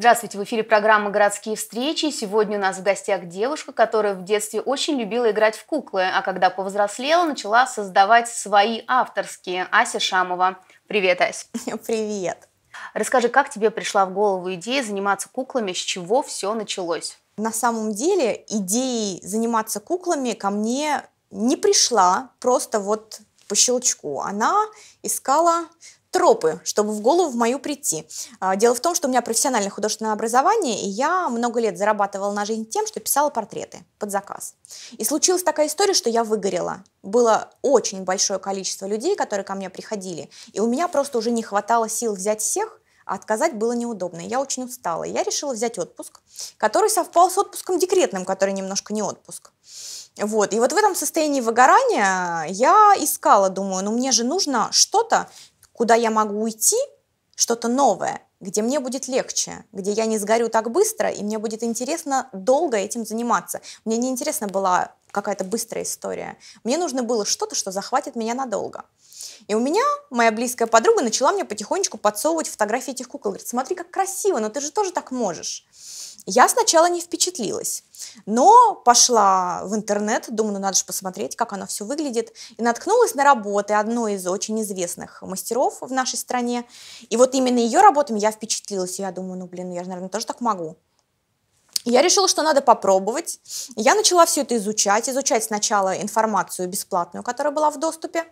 Здравствуйте, в эфире программа «Городские встречи». Сегодня у нас в гостях девушка, которая в детстве очень любила играть в куклы, а когда повзрослела, начала создавать свои авторские. Ася Шамова. Привет, Ася. Привет. Расскажи, как тебе пришла в голову идея заниматься куклами, с чего все началось? На самом деле идеи заниматься куклами ко мне не пришла, просто вот по щелчку. Она искала тропы, чтобы в голову в мою прийти. А, дело в том, что у меня профессиональное художественное образование, и я много лет зарабатывала на жизнь тем, что писала портреты под заказ. И случилась такая история, что я выгорела. Было очень большое количество людей, которые ко мне приходили, и у меня просто уже не хватало сил взять всех, а отказать было неудобно. Я очень устала. Я решила взять отпуск, который совпал с отпуском декретным, который немножко не отпуск. Вот. И вот в этом состоянии выгорания я искала, думаю, ну мне же нужно что-то, куда я могу уйти, что-то новое, где мне будет легче, где я не сгорю так быстро, и мне будет интересно долго этим заниматься. Мне не интересно было какая-то быстрая история. Мне нужно было что-то, что захватит меня надолго. И у меня моя близкая подруга начала мне потихонечку подсовывать фотографии этих кукол. Говорит, смотри, как красиво, но ты же тоже так можешь. Я сначала не впечатлилась, но пошла в интернет, думаю, ну надо же посмотреть, как оно все выглядит, и наткнулась на работы одной из очень известных мастеров в нашей стране. И вот именно ее работами я впечатлилась, и я думаю, ну блин, ну, я же, наверное, тоже так могу. Я решила, что надо попробовать. Я начала все это изучать. Изучать сначала информацию бесплатную, которая была в доступе.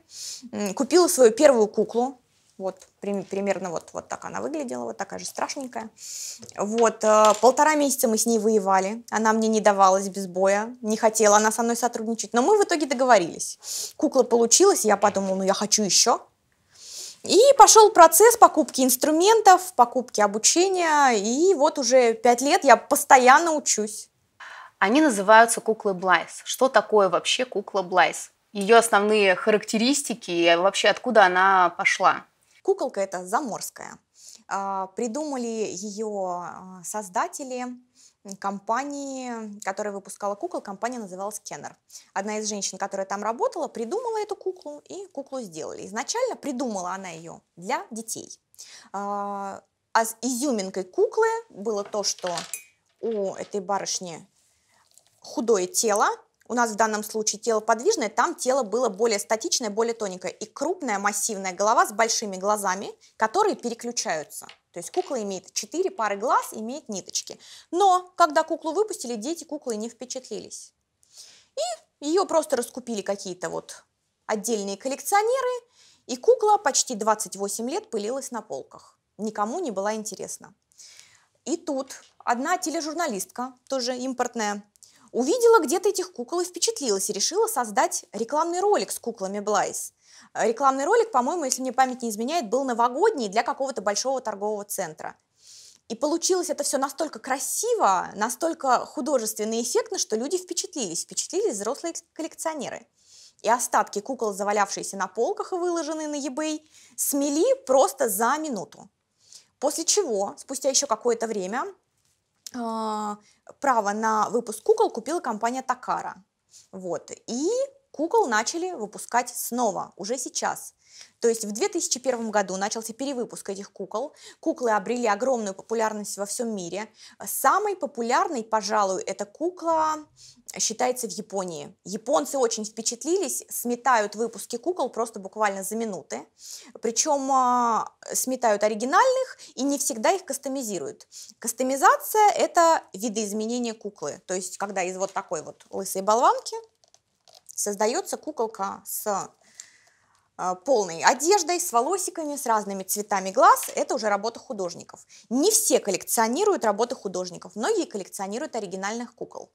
Купила свою первую куклу. Вот, примерно вот, вот так она выглядела, вот такая же страшненькая. Вот, э, полтора месяца мы с ней воевали. Она мне не давалась без боя, не хотела она со мной сотрудничать. Но мы в итоге договорились. Кукла получилась, я подумала, ну я хочу еще. И пошел процесс покупки инструментов, покупки обучения, и вот уже пять лет я постоянно учусь. Они называются куклы Блайс. Что такое вообще кукла Блайс? Ее основные характеристики и вообще откуда она пошла? Куколка это заморская. А, придумали ее а, создатели компании, которая выпускала кукол, компания называлась Кеннер. Одна из женщин, которая там работала, придумала эту куклу и куклу сделали. Изначально придумала она ее для детей. А, а с изюминкой куклы было то, что у этой барышни худое тело, у нас в данном случае тело подвижное, там тело было более статичное, более тоненькое. И крупная массивная голова с большими глазами, которые переключаются. То есть кукла имеет четыре пары глаз, имеет ниточки. Но когда куклу выпустили, дети куклы не впечатлились. И ее просто раскупили какие-то вот отдельные коллекционеры, и кукла почти 28 лет пылилась на полках. Никому не была интересна. И тут одна тележурналистка, тоже импортная, Увидела где-то этих кукол и впечатлилась, и решила создать рекламный ролик с куклами Блайс. Э, рекламный ролик, по-моему, если мне память не изменяет, был новогодний для какого-то большого торгового центра. И получилось это все настолько красиво, настолько художественно и эффектно, что люди впечатлились, впечатлились взрослые коллекционеры. И остатки кукол, завалявшиеся на полках и выложенные на eBay, смели просто за минуту. После чего, спустя еще какое-то время, а, право на выпуск кукол купила компания Такара. Вот. И Кукол начали выпускать снова, уже сейчас. То есть в 2001 году начался перевыпуск этих кукол. Куклы обрели огромную популярность во всем мире. Самой популярной, пожалуй, эта кукла считается в Японии. Японцы очень впечатлились, сметают выпуски кукол просто буквально за минуты. Причем э, а, сметают оригинальных и не всегда их кастомизируют. Кастомизация – это видоизменение куклы. То есть когда из вот такой вот лысой болванки – создается куколка с а, полной одеждой, с волосиками, с разными цветами глаз. Это уже работа художников. Не все коллекционируют работы художников, многие коллекционируют оригинальных кукол.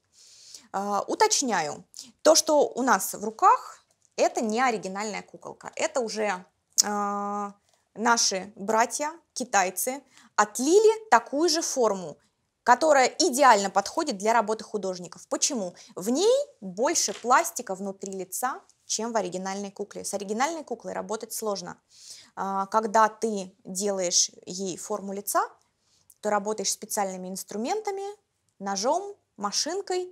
А, уточняю, то, что у нас в руках, это не оригинальная куколка, это уже а, наши братья, китайцы, отлили такую же форму которая идеально подходит для работы художников. Почему? В ней больше пластика внутри лица, чем в оригинальной кукле. С оригинальной куклой работать сложно. А, когда ты делаешь ей форму лица, то работаешь специальными инструментами, ножом, машинкой.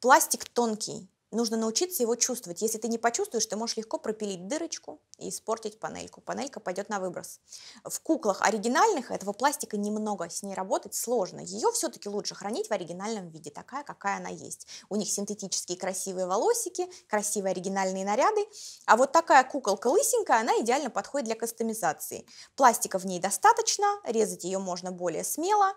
Пластик тонкий, нужно научиться его чувствовать. Если ты не почувствуешь, ты можешь легко пропилить дырочку и испортить панельку. Панелька пойдет на выброс. В куклах оригинальных этого пластика немного, с ней работать сложно. Ее все-таки лучше хранить в оригинальном виде, такая, какая она есть. У них синтетические красивые волосики, красивые оригинальные наряды. А вот такая куколка лысенькая, она идеально подходит для кастомизации. Пластика в ней достаточно, резать ее можно более смело,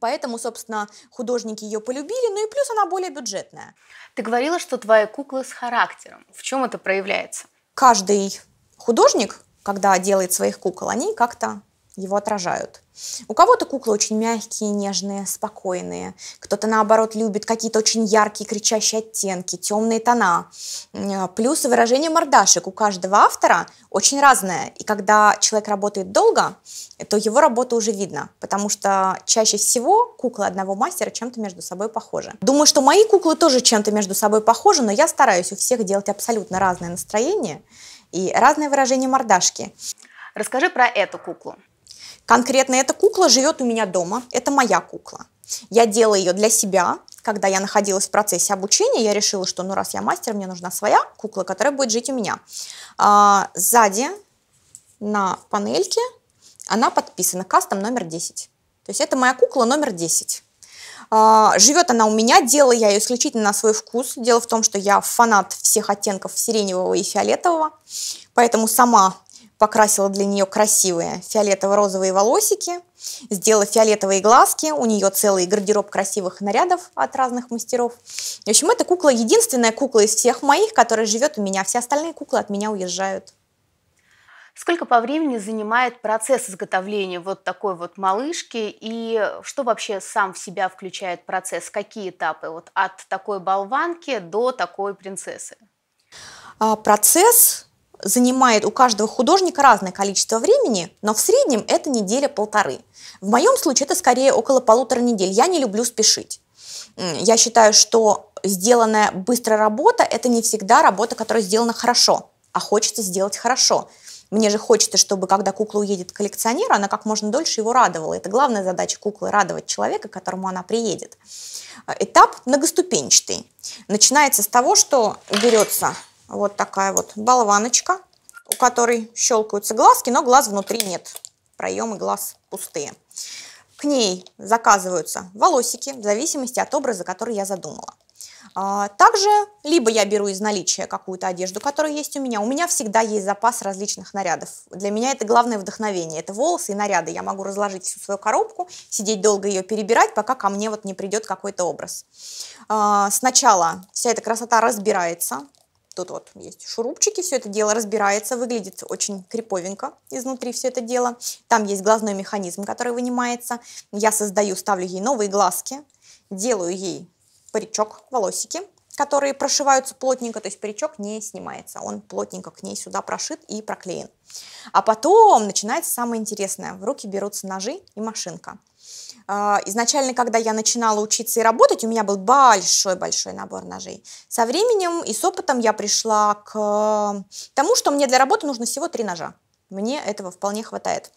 Поэтому, собственно, художники ее полюбили, ну и плюс она более бюджетная. Ты говорила, что твои куклы с характером. В чем это проявляется? Каждый художник, когда делает своих кукол, они как-то его отражают. У кого-то куклы очень мягкие, нежные, спокойные. Кто-то, наоборот, любит какие-то очень яркие, кричащие оттенки, темные тона. А, плюс выражение мордашек у каждого автора очень разное. И когда человек работает долго, то его работа уже видно, потому что чаще всего куклы одного мастера чем-то между собой похожи. Думаю, что мои куклы тоже чем-то между собой похожи, но я стараюсь у всех делать абсолютно разное настроение и разное выражение мордашки. Расскажи про эту куклу. Конкретно эта кукла живет у меня дома, это моя кукла. Я делала ее для себя, когда я находилась в процессе обучения, я решила, что ну раз я мастер, мне нужна своя кукла, которая будет жить у меня. А, сзади на панельке она подписана кастом номер 10. То есть это моя кукла номер 10. А, живет она у меня, делала я ее исключительно на свой вкус. Дело в том, что я фанат всех оттенков сиреневого и фиолетового, поэтому сама покрасила для нее красивые фиолетово-розовые волосики, сделала фиолетовые глазки, у нее целый гардероб красивых нарядов от разных мастеров. В общем, эта кукла единственная кукла из всех моих, которая живет у меня. Все остальные куклы от меня уезжают. Сколько по времени занимает процесс изготовления вот такой вот малышки и что вообще сам в себя включает процесс? Какие этапы вот от такой болванки до такой принцессы? А, процесс занимает у каждого художника разное количество времени, но в среднем это неделя-полторы. В моем случае это скорее около полутора недель. Я не люблю спешить. Я считаю, что сделанная быстро работа – это не всегда работа, которая сделана хорошо, а хочется сделать хорошо. Мне же хочется, чтобы когда кукла уедет к коллекционеру, она как можно дольше его радовала. Это главная задача куклы – радовать человека, к которому она приедет. Э, этап многоступенчатый. Начинается с того, что берется вот такая вот болваночка, у которой щелкаются глазки, но глаз внутри нет. Проемы глаз пустые. К ней заказываются волосики в зависимости от образа, который я задумала. А, также либо я беру из наличия какую-то одежду, которая есть у меня. У меня всегда есть запас различных нарядов. Для меня это главное вдохновение. Это волосы и наряды. Я могу разложить всю свою коробку, сидеть долго ее перебирать, пока ко мне вот не придет какой-то образ. А, сначала вся эта красота разбирается, Тут вот есть шурупчики, все это дело разбирается, выглядит очень криповенько изнутри все это дело. Там есть глазной механизм, который вынимается. Я создаю, ставлю ей новые глазки, делаю ей паричок, волосики – которые прошиваются плотненько, то есть паричок не снимается, он плотненько к ней сюда прошит и проклеен. А потом начинается самое интересное, в руки берутся ножи и машинка. А, изначально, когда я начинала учиться и работать, у меня был большой-большой набор ножей. Со временем и с опытом я пришла к тому, что мне для работы нужно всего три ножа. Мне этого вполне хватает.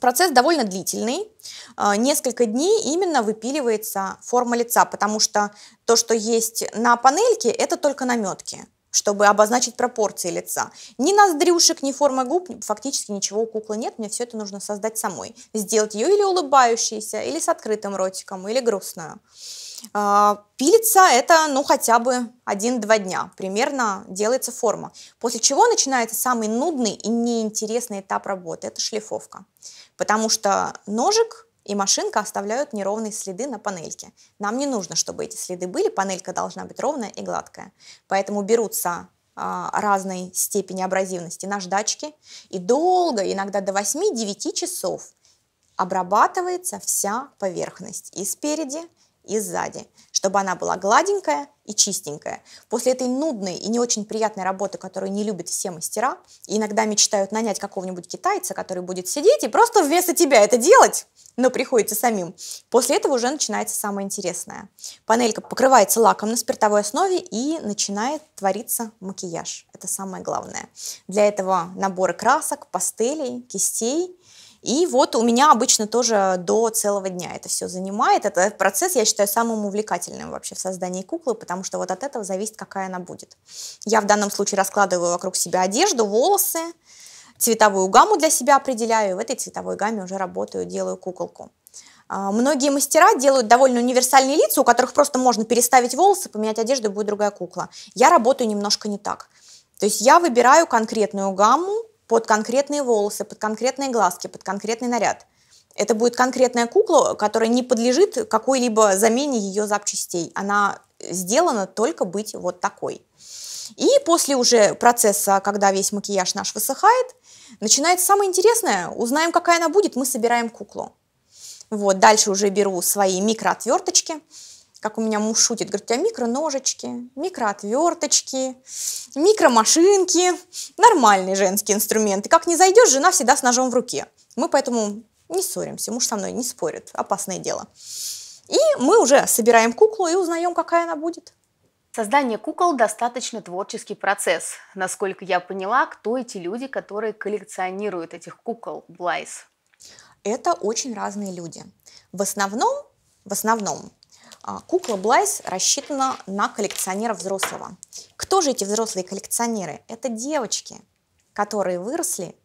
Процесс довольно длительный, а, несколько дней именно выпиливается форма лица, потому что то, что есть на панельке, это только наметки чтобы обозначить пропорции лица. Ни ноздрюшек, ни формы губ, фактически ничего у куклы нет, мне все это нужно создать самой. Сделать ее или улыбающейся, или с открытым ротиком, или грустную. А, пилится это, ну, хотя бы 1-2 дня, примерно делается форма. После чего начинается самый нудный и неинтересный этап работы, это шлифовка. Потому что ножик и машинка оставляют неровные следы на панельке. Нам не нужно, чтобы эти следы были, панелька должна быть ровная и гладкая. Поэтому берутся а, разной степени абразивности наждачки и долго, иногда до 8-9 часов обрабатывается вся поверхность и спереди, и сзади чтобы она была гладенькая и чистенькая. После этой нудной и не очень приятной работы, которую не любят все мастера, и иногда мечтают нанять какого-нибудь китайца, который будет сидеть и просто вместо тебя это делать, но приходится самим. После этого уже начинается самое интересное. Панелька покрывается лаком на спиртовой основе и начинает твориться макияж. Это самое главное. Для этого наборы красок, пастелей, кистей – и вот у меня обычно тоже до целого дня это все занимает. Это э, процесс, я считаю, самым увлекательным вообще в создании куклы, потому что вот от этого зависит, какая она будет. Я в данном случае раскладываю вокруг себя одежду, волосы, цветовую гамму для себя определяю, и в этой цветовой гамме уже работаю, делаю куколку. А, многие мастера делают довольно универсальные лица, у которых просто можно переставить волосы, поменять одежду, и будет другая кукла. Я работаю немножко не так. То есть я выбираю конкретную гамму, под конкретные волосы, под конкретные глазки, под конкретный наряд. Это будет конкретная кукла, которая не подлежит какой-либо замене ее запчастей. Она сделана только быть вот такой. И после уже процесса, когда весь макияж наш высыхает, начинается самое интересное. Узнаем, какая она будет, мы собираем куклу. Вот, дальше уже беру свои микроотверточки как у меня муж шутит, говорит, у тебя микроножечки, микроотверточки, микромашинки, нормальные женские инструменты. Как не зайдешь, жена всегда с ножом в руке. Мы поэтому не ссоримся, муж со мной не спорит, опасное дело. И мы уже собираем куклу и узнаем, какая она будет. Создание кукол достаточно творческий процесс. Насколько я поняла, кто эти люди, которые коллекционируют этих кукол Блайс? Это очень разные люди. В основном, в основном а, кукла Блайс рассчитана на коллекционера взрослого. Кто же эти взрослые коллекционеры? Это девочки, которые выросли,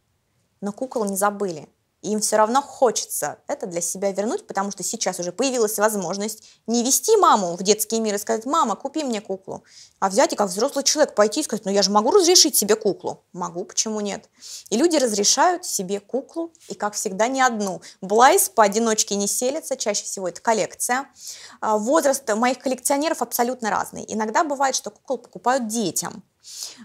но кукол не забыли и им все равно хочется это для себя вернуть, потому что сейчас уже появилась возможность не вести маму в детский мир и сказать, мама, купи мне куклу, а взять и как взрослый человек пойти и сказать, ну я же могу разрешить себе куклу. Могу, почему нет? И люди разрешают себе куклу, и как всегда не одну. Блайс поодиночке не селится, чаще всего это коллекция. А, возраст моих коллекционеров абсолютно разный. Иногда бывает, что кукол покупают детям,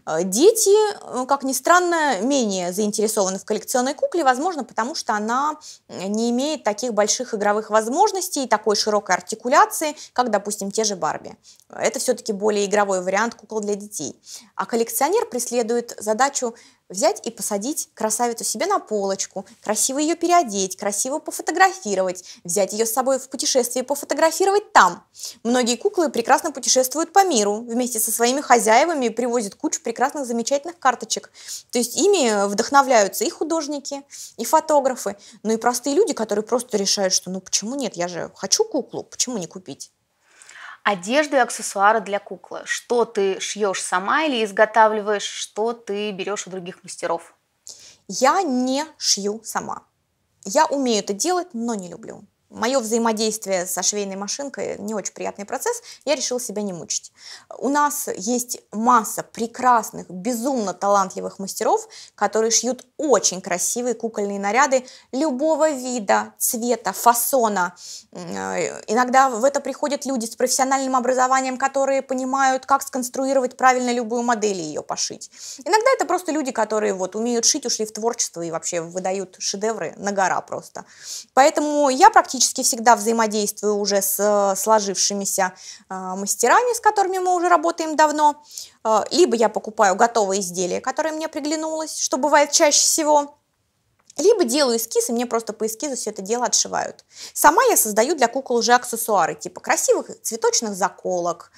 Э, дети, э, как ни странно, менее заинтересованы в коллекционной кукле, возможно, потому что она э, не имеет таких больших игровых возможностей и такой широкой артикуляции, как, допустим, те же Барби. Это все-таки более игровой вариант кукол для детей. А коллекционер преследует задачу взять и посадить красавицу себе на полочку, красиво ее переодеть, красиво пофотографировать, взять ее с собой в путешествие и пофотографировать там. Многие куклы прекрасно путешествуют по миру вместе со своими хозяевами, привозят кучу прекрасных, замечательных карточек. То есть ими вдохновляются и художники, и фотографы, ну и простые люди, которые просто решают, что ну почему нет, я же хочу куклу, почему не купить? Одежду и аксессуары для куклы. Что ты шьешь сама или изготавливаешь, что ты берешь у других мастеров? Я не шью сама. Я умею это делать, но не люблю мое взаимодействие со швейной машинкой не очень приятный процесс, я решила себя не мучить. У нас есть масса прекрасных, безумно талантливых мастеров, которые шьют очень красивые кукольные наряды любого вида, цвета, фасона. Э, иногда в это приходят люди с профессиональным образованием, которые понимают, как сконструировать правильно любую модель и ее пошить. Иногда это просто люди, которые вот умеют шить, ушли в творчество и вообще выдают шедевры на гора просто. Поэтому я практически практически всегда взаимодействую уже с э, сложившимися э, мастерами, с которыми мы уже работаем давно. Э, либо я покупаю готовое изделие, которое мне приглянулось, что бывает чаще всего. Либо делаю эскиз, и мне просто по эскизу все это дело отшивают. Сама я создаю для кукол уже аксессуары, типа красивых цветочных заколок,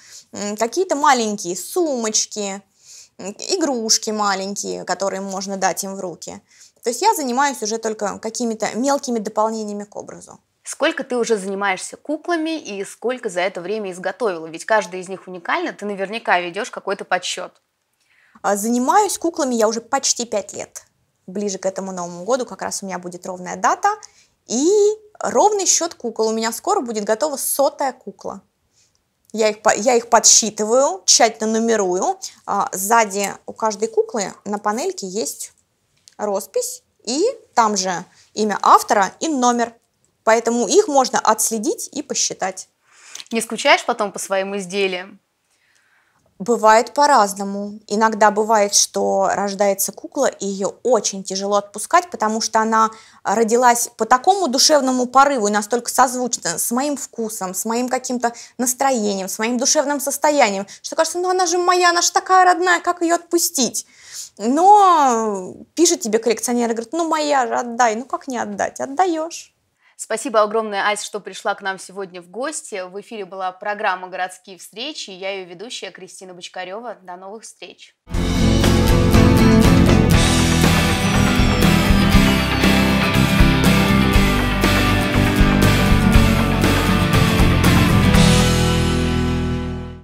какие-то маленькие сумочки, игрушки маленькие, которые можно дать им в руки. То есть я занимаюсь уже только какими-то мелкими дополнениями к образу. Сколько ты уже занимаешься куклами и сколько за это время изготовила? Ведь каждая из них уникальна, ты наверняка ведешь какой-то подсчет. А, занимаюсь куклами я уже почти пять лет. Ближе к этому Новому году как раз у меня будет ровная дата. И ровный счет кукол. У меня скоро будет готова сотая кукла. Я их, я их подсчитываю, тщательно нумерую. А, сзади у каждой куклы на панельке есть роспись и там же имя автора и номер Поэтому их можно отследить и посчитать. Не скучаешь потом по своим изделиям? Бывает по-разному. Иногда бывает, что рождается кукла, и ее очень тяжело отпускать, потому что она родилась по такому душевному порыву и настолько созвучна с моим вкусом, с моим каким-то настроением, с моим душевным состоянием, что кажется, ну она же моя, она же такая родная, как ее отпустить? Но пишет тебе коллекционер и говорит, ну моя же, отдай. Ну как не отдать? Отдаешь. Спасибо огромное, Айс, что пришла к нам сегодня в гости. В эфире была программа «Городские встречи». Я ее ведущая Кристина Бочкарева. До новых Встреч.